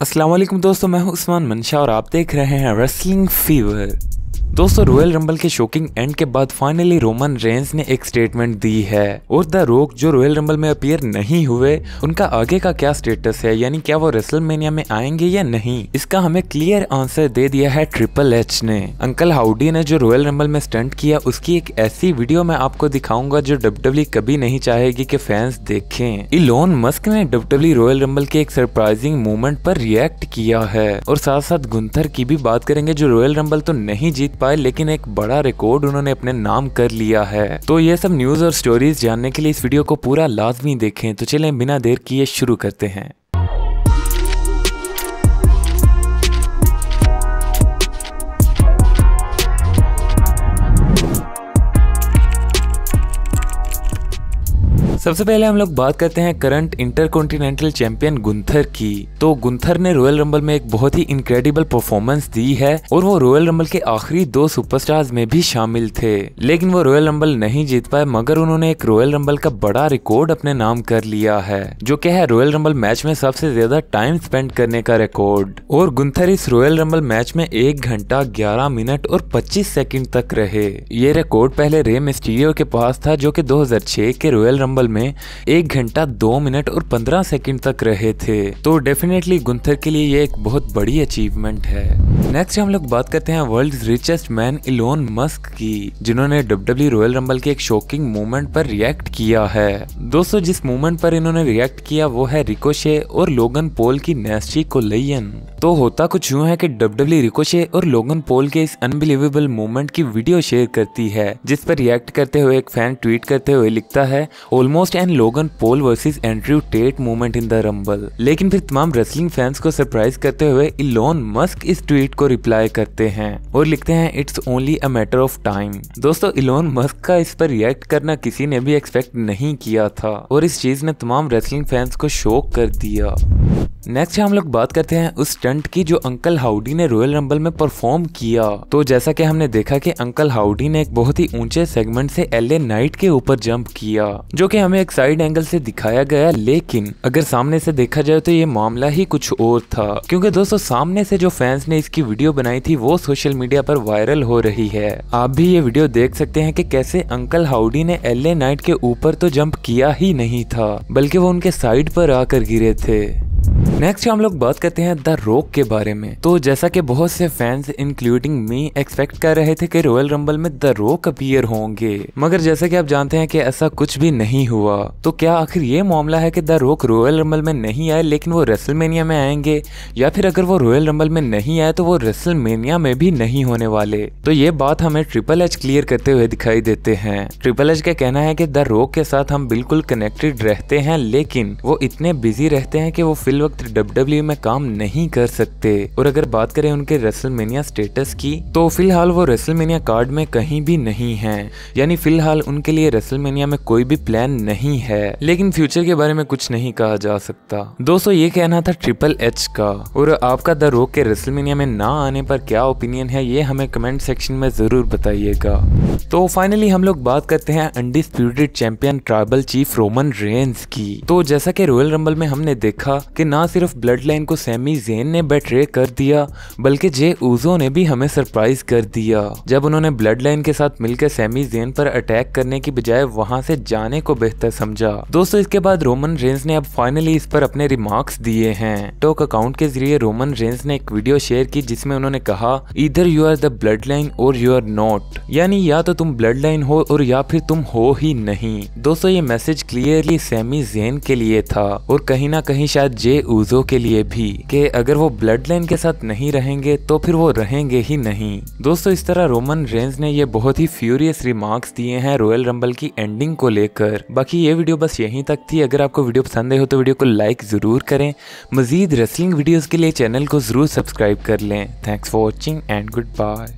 असलम दोस्तों मैं हूं उस्मान मनशा और आप देख रहे हैं रेसलिंग फीवर दोस्तों रॉयल रंबल के शॉकिंग एंड के बाद फाइनली रोमन रेंस ने एक स्टेटमेंट दी है और द रोक जो रॉयल रंबल में अपियर नहीं हुए उनका आगे का क्या स्टेटस है यानी क्या वो रेसल में आएंगे या नहीं इसका हमें क्लियर आंसर दे दिया है ट्रिपल एच ने अंकल हाउडी ने जो रॉयल रंबल में स्टंट किया उसकी एक ऐसी वीडियो में आपको दिखाऊंगा जो डब्ल्यू e कभी नहीं चाहेगी की फैंस देखे इलोन मस्क ने डब्ल्यू रॉयल रंबल के एक सरप्राइजिंग मूवमेंट पर रिएक्ट किया है और साथ साथ गुंथर की भी बात करेंगे जो रॉयल रंबल तो नहीं जीत पाए लेकिन एक बड़ा रिकॉर्ड उन्होंने अपने नाम कर लिया है तो ये सब न्यूज और स्टोरीज जानने के लिए इस वीडियो को पूरा लाजमी देखें तो चलें बिना देर किए शुरू करते हैं सबसे पहले हम लोग बात करते हैं करंट इंटरकॉन्टिनेंटल चैंपियन गुंथर की तो गुंथर ने रॉयल रंबल में एक बहुत ही इनक्रेडिबल परफॉर्मेंस दी है और वो रॉयल रंबल के आखिरी दो सुपरस्टार्स में भी शामिल थे लेकिन वो रॉयल रंबल नहीं जीत पाए मगर उन्होंने एक रॉयल रंबल का बड़ा रिकॉर्ड अपने नाम कर लिया है जो क्या है रॉयल रंबल मैच में सबसे ज्यादा टाइम स्पेंड करने का रिकॉर्ड और गुंथर इस रॉयल रंबल मैच में एक घंटा ग्यारह मिनट और पच्चीस सेकेंड तक रहे ये रिकॉर्ड पहले रे मिस्टीरियो के पास था जो की दो के रॉयल रंबल में एक घंटा दो मिनट और पंद्रह सेकेंड तक रहे थे तो डेफिनेटली गुंथर के लिए ये एक बहुत बड़ी अचीवमेंट है नेक्स्ट हम लोग बात करते हैं world richest man Elon Musk की जिन्होंने डब्ल्यू रॉयल रंबल के एक शॉकिंग मूवमेंट पर रिएक्ट किया है दोस्तों जिस मूवमेंट पर इन्होंने रिएक्ट किया वो है रिकोशे और लोगन पोल की नेस्टी कोलेयन तो होता कुछ यूँ है कि डब्ल्यू रिकोशे e और लोगन पोल के इस अनबिलीवेबल मूवमेंट की वीडियो शेयर करती है जिस पर रिएक्ट करते हुए एक फैन ट्वीट करते हुए लिखता है almost and Logan Paul versus Andrew Tate movement in the rumble लेकिन फिर तमाम रेसलिंग फैंस को सरप्राइज करते हुए इलोन मस्क इस ट्वीट को रिप्लाई करते हैं और लिखते हैं it's only a matter of time दोस्तों इलोन मस्क का इस पर रिएक्ट करना किसी ने भी एक्सपेक्ट नहीं किया था और इस चीज ने तमाम रेसलिंग फैंस को शोक कर दिया नेक्स्ट हम लोग बात करते हैं उस स्टंट की जो अंकल हाउडी ने रॉयल रंबल में परफॉर्म किया तो जैसा कि हमने देखा कि अंकल हाउडी ने एक बहुत ही ऊंचे सेगमेंट से एल नाइट के ऊपर जंप किया जो कि हमें एक साइड एंगल से दिखाया गया लेकिन अगर सामने से देखा जाए तो ये मामला ही कुछ और था क्यूँकी दोस्तों सामने से जो फैंस ने इसकी वीडियो बनाई थी वो सोशल मीडिया पर वायरल हो रही है आप भी ये वीडियो देख सकते हैं की कैसे अंकल हाउडी ने एल नाइट के ऊपर तो जम्प किया ही नहीं था बल्कि वो उनके साइड पर आकर गिरे थे नेक्स्ट हम लोग बात करते हैं द रोक के बारे में तो जैसा कि बहुत से फैंस इंक्लूडिंग मी एक्सपेक्ट कर रहे थे कि रॉयल रंबल में द रोक अपियर होंगे मगर जैसा कि आप जानते हैं कि ऐसा कुछ भी नहीं हुआ तो क्या आखिर ये मामला है कि द रोक रॉयल रंबल में नहीं आए लेकिन वो रेसलमेनिया में आएंगे या फिर अगर वो रॉयल रंबल में नहीं आए तो वो रेसलमेनिया में भी नहीं होने वाले तो ये बात हमें ट्रिपल एच क्लियर करते हुए दिखाई देते हैं ट्रिपल एच का कहना है की द रोक के साथ हम बिल्कुल कनेक्टेड रहते हैं लेकिन वो इतने बिजी रहते हैं की वो फिल्म फिल वक्त डब्ल्यू e में काम नहीं कर सकते और अगर बात करें उनके रेसलमेनिया स्टेटस की तो फिलहाल वो रेसलमेनिया कार्ड में कहीं भी नहीं है यानी फिलहाल उनके लिए रेसलमेनिया में कोई भी प्लान नहीं है लेकिन फ्यूचर के बारे में कुछ नहीं कहा जा सकता दोस्तों ये कहना था ट्रिपल एच का और आपका द रोक के रेसलमेनिया में ना आने पर क्या ओपिनियन है ये हमें कमेंट सेक्शन में जरूर बताइएगा तो फाइनली हम लोग बात करते हैं undisputed champion tribal chief Roman Reigns की तो जैसा कि रॉयल रंबल में हमने देखा कि ना सिर्फ ब्लड लाइन को सैमी जेन ने बेट्रे कर दिया बल्कि जे ऊजो ने भी हमें सरप्राइज कर दिया जब उन्होंने ब्लड लाइन के साथ मिलकर सैमी जेन पर अटैक करने की बजाय वहां से जाने को बेहतर समझा दोस्तों इसके बाद रोमन रेंस ने अब फाइनली इस पर अपने रिमार्क्स दिए हैं टॉक अकाउंट के जरिए रोमन रेंस ने एक वीडियो शेयर की जिसमें उन्होंने कहा इधर you are the bloodline और यू आर नॉट यानी या तो तुम ब्लड लाइन हो और या फिर तुम हो ही नहीं दोस्तों ये मैसेज क्लियरली सैमी जेन के लिए था और कहीं ना कहीं शायद जे ऊजो के लिए भी कि अगर वो ब्लड लाइन के साथ नहीं रहेंगे तो फिर वो रहेंगे ही नहीं दोस्तों इस तरह रोमन रेंज ने ये बहुत ही फ्यूरियस रिमार्क्स दिए हैं रॉयल रंबल की एंडिंग को लेकर बाकी ये वीडियो बस यहीं तक थी अगर आपको वीडियो पसंद आई हो तो वीडियो को लाइक ज़रूर करें मजीद रेसलिंग वीडियोज़ के लिए चैनल को ज़रूर सब्सक्राइब कर लें thanks for watching and good bye